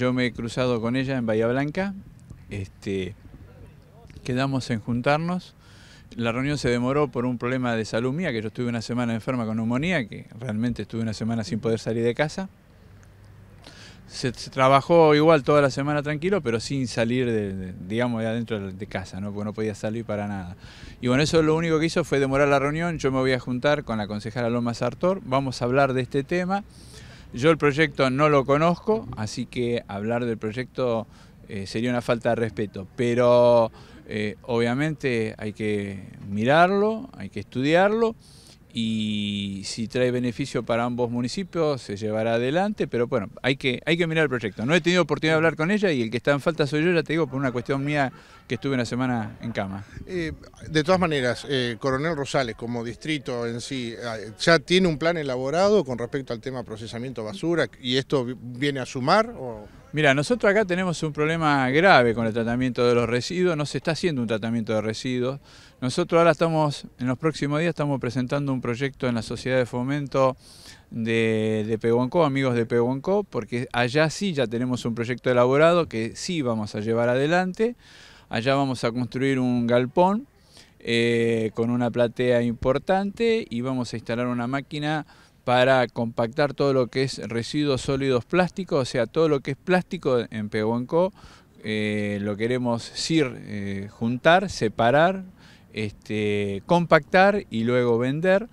Yo me he cruzado con ella en Bahía Blanca, este, quedamos en juntarnos. La reunión se demoró por un problema de salud mía, que yo estuve una semana enferma con neumonía, que realmente estuve una semana sin poder salir de casa. Se, trabajó igual toda la semana tranquilo, pero sin salir, de, digamos, de adentro de casa, ¿no? porque no podía salir para nada. Y bueno, eso lo único que hizo fue demorar la reunión. Yo me voy a juntar con la concejala Loma Sartor, vamos a hablar de este tema. Yo el proyecto no lo conozco, así que hablar del proyecto eh, sería una falta de respeto, pero eh, obviamente hay que mirarlo, hay que estudiarlo y si trae beneficio para ambos municipios se llevará adelante, pero bueno, hay que, hay que mirar el proyecto. No he tenido oportunidad de hablar con ella y el que está en falta soy yo, ya te digo, por una cuestión mía que estuve una semana en cama. Eh, de todas maneras, eh, Coronel Rosales como distrito en sí, eh, ¿ya tiene un plan elaborado con respecto al tema procesamiento basura y esto viene a sumar? Mira, nosotros acá tenemos un problema grave con el tratamiento de los residuos, no se está haciendo un tratamiento de residuos. Nosotros ahora estamos, en los próximos días estamos presentando un proyecto en la Sociedad de Fomento de, de amigos de Pehuancó, porque allá sí ya tenemos un proyecto elaborado que sí vamos a llevar adelante. Allá vamos a construir un galpón eh, con una platea importante y vamos a instalar una máquina para compactar todo lo que es residuos sólidos plásticos, o sea, todo lo que es plástico en Pehuenco eh, lo queremos eh, juntar, separar, este, compactar y luego vender.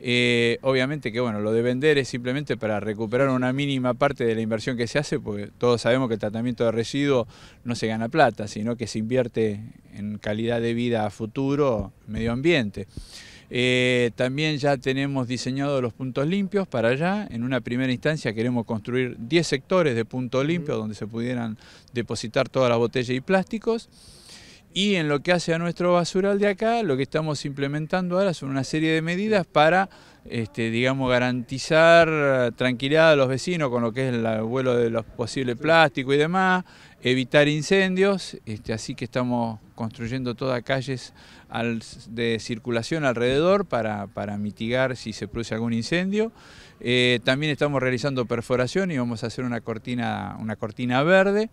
Eh, obviamente que bueno, lo de vender es simplemente para recuperar una mínima parte de la inversión que se hace, porque todos sabemos que el tratamiento de residuos no se gana plata, sino que se invierte en calidad de vida a futuro, medio ambiente. Eh, también ya tenemos diseñados los puntos limpios para allá. En una primera instancia queremos construir 10 sectores de punto limpio donde se pudieran depositar todas las botellas y plásticos. Y en lo que hace a nuestro basural de acá, lo que estamos implementando ahora son una serie de medidas para, este, digamos, garantizar tranquilidad a los vecinos con lo que es el vuelo de los posibles plásticos y demás, evitar incendios, este, así que estamos construyendo todas calles de circulación alrededor para, mitigar si se produce algún incendio. Eh, también estamos realizando perforación y vamos a hacer una cortina, una cortina verde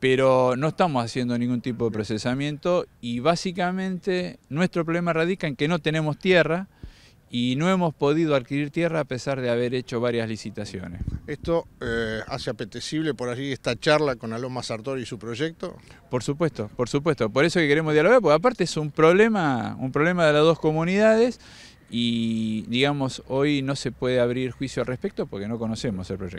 pero no estamos haciendo ningún tipo de procesamiento y básicamente nuestro problema radica en que no tenemos tierra y no hemos podido adquirir tierra a pesar de haber hecho varias licitaciones. ¿Esto eh, hace apetecible por allí esta charla con Aloma Sartori y su proyecto? Por supuesto, por supuesto. Por eso que queremos dialogar, porque aparte es un problema, un problema de las dos comunidades y digamos hoy no se puede abrir juicio al respecto porque no conocemos el proyecto.